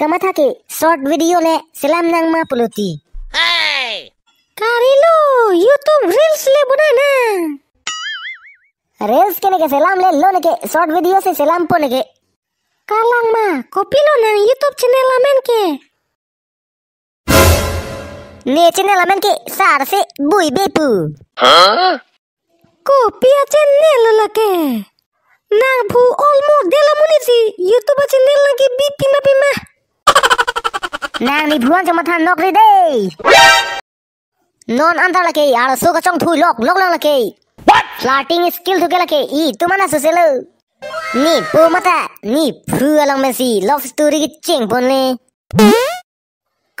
কামা থাকে short video লে সেলাম নাংমা পলতি কারিলো ইউটিউব রিলস লে বানানা রিলস কেনে কে সেলাম লে লো নেকে শর্ট ভিডিও সে সেলাম কালাং মা কপি কপিলো না ইউটিউব চ্যানেল আমেন কে নে চ্যানেল আমেন কে সার সে বুই বেপু কপি কপিয়া চ্যানেল লকে না ভু অলমো দেলা মুনিছি ইউটিউব চ্যানেল নাকি বিপিমা মা นางนี่พวนจะมาทานนกเลยเด้นอนอันตรายเลยอาลสูกระชองถุยลอกลอกลังละเลย์ What flirting ถูกเกล้เลย์อีตุมานาสุเลยนี่ปูมาแต่นี่ผูอลังเมซี่ l อ v สตูรี y กิจิงปนเลย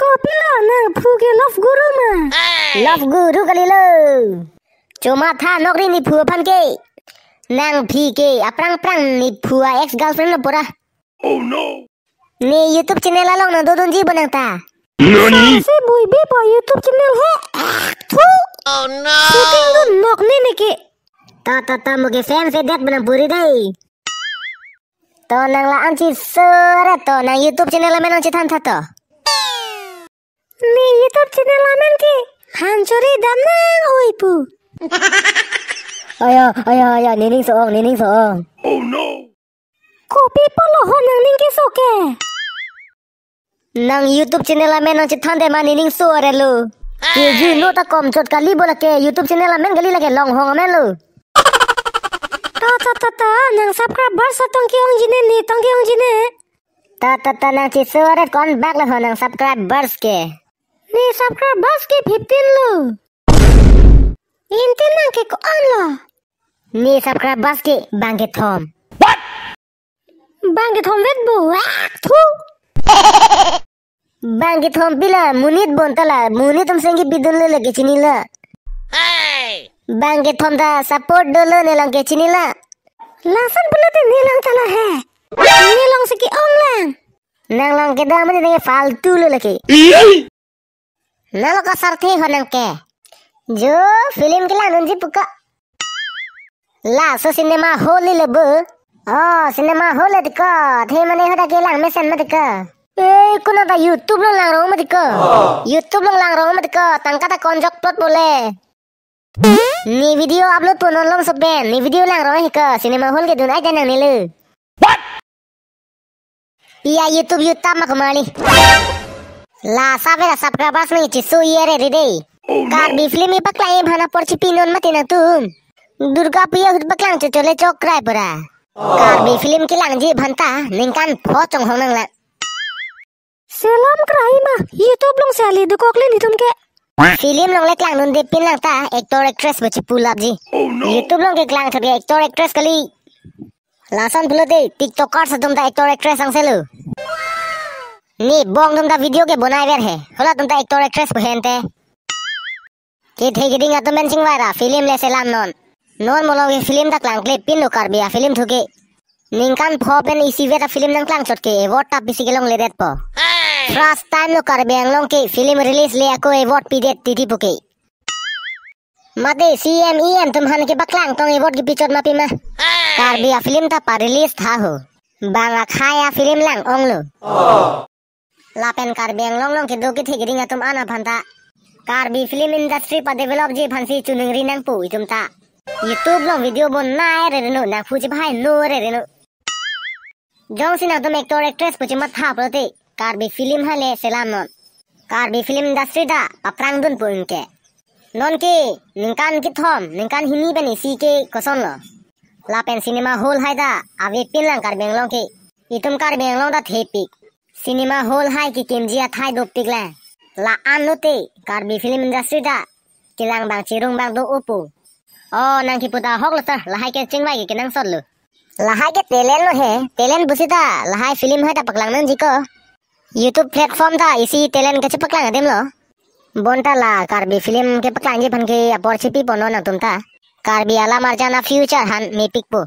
ก็พี่ล่ะนางพูเกย์ love guru มา love guru กันเลยลูจะมาทานนกเรนี่พูพันเกย์นางพีเกย์อ่ะพรังพรังนี่ผูอ่ะ ex girlfriend นะปุระ Oh no Ini YouTube channel Along nado donji benang ta. Nani? Saya boy be YouTube channel ho. Oh no. Tidak don lock nih niki. Tato tato fan saya dat benang puri nang la anci surat tato nang YouTube channel lamen anci tan Nih YouTube channel lamen ki hancurin dan oipu. Ayo ayo ayo nining soong nining soong. Oh no. Kopi polo ho nang nining kisoke. nang youtube channel amen on chithande mani ning su arelu ye ji no ta kom chot kali bola ke youtube channel amen gali lage long hong amen lu ta ta ta ta nang subscribe bar sa tong kyong jine ni tong kyong jine ta ta ta nang chi su aret kon back la nang subscribe bars ke ni subscribe bars ke 15 lu intin nang ke ko an lo ni subscribe bars ke bang ke thom what bang ke thom vet bu thu ಬಾಂಗಿ ಥೊಂಪಿಲ ಮುನಿತ್ ಬಂತಲ ಮುನಿ ತುಮ್ಸಂಗಿ ಬಿದ್ದುಲ್ಲ ಲಗೆಚಿನಿಲ್ಲ ಬಾಂಗಿ ಥೊಂದ ಸಪೋರ್ಟ್ ಡೋಲ ನೆಲಂಗೆಚಿನಿಲ್ಲ लासन बुलाते नीलंग तला है नीलंग से की ओंगलंग नंगलंग के दामने ने फालतू लो लकी नलो का सरथे हो नंग के जो फिल्म के लान जी पुका लास सिनेमा होली ले लब ओ सिनेमा होले दिक्कत थे मने होदा के लांग में मत Eh, aku nonton YouTube lang lang rumah tiko. YouTube lang lang rumah tiko. Tangkata konjok plot boleh. नी वीडियो अपलोड पुनः लम सब बेन नी वीडियो लांग रहा है का सिनेमा हॉल के दुनाई जाना नीले या यूट्यूब यूट्यूब मक माली ला साबे ला सबका पास नहीं चिसो ये रे रिदे कार बी फिल्म पकला ये भाना पर्ची पिनोन मत ना तुम दुर्गा पिया हुद बकलांग चले चौक राय परा कार बी फिल्म के लांग जी भंता निंकान फोचंग Selam kerai mah, YouTube सेली sali अगले नहीं तुम के फिल्म लोग ले क्लांग नंदी पिन लगता एक्टर एक्ट्रेस बच्चे पूल आप जी oh, यूट्यूब लोग तो के क्लांग थोड़ी एक एक्टर तो एक्ट्रेस कली लासन फुलते टिकटॉक कर से तुम ता एक एक्टर एक्ट्रेस अंग अंसेलो नी बॉम्ब तुम ता वीडियो के बनाए वेर है होला तुम ता एक एक्टर एक्ट्रेस बहन ते के थे गिरिंग तो मेंशन वायरा फिल्म ले सेलम नॉन नॉन मोलोगे फिल्म ता क्लांग क्ले पिन लो कर बिया फिल्म थोके निंकान फोपेन इसी वेरा फिल्म नंग क्लांग छोड़ के एवॉर्ड ता बिसी के लोग ले देत पो फर्स्ट टाइम लो कर बेंगलों की फिल्म रिलीज लिया को अवार्ड पी दे टीटी पुके मते सीएम ईएम तुम हन के बकलांग तो अवार्ड के पिक्चर मापी में कार भी फिल्म था पर रिलीज था हो बांगा खाया फिल्म लंग ओंगलो oh! लापेन कार बेंगलों लों के दो की थी रिंगा तुम आना भंता कार भी फिल्म इंडस्ट्री पर डेवलप जी भंसी चुनंगरी नंग पुई तुम ता यूट्यूब लो वीडियो बोन ना रे रेनो ना फूज भाई नो रे रेनो जों सिना तुम एक तो एक्ट्रेस पुछ मत था प्रति Karbi film hale selamon. Karbi film dasrida paprang dun po inke. Non ki, ningkan kithom, ningkan hini bani si ke kosom lo. Lapen cinema hall hai da, avi pin lang kar benglong ki. Itum kar benglong da thepik. Cinema hall hai ki kimjia thai do pik lang. La anuti, karbi film dasrida. Kilang bang cirung bang do upu. Oh, nang kiputa hok lo tar, lahai ke chingwai ki kinang sot lo. লাহাইকে তেলেন হে তেলেন বুচিতা লাহাই film হয় তাপাক লাংনান জিক YouTube platform था इसी टैलेंट कैसे पकड़ा तुम लोग बोनटा ला कार्बी फिल्म के पकड़ा फन के अपॉर्चुनिटी पोनो ना तुम था कार्बी आला मार जाना फ्यूचर हन मे पिकपो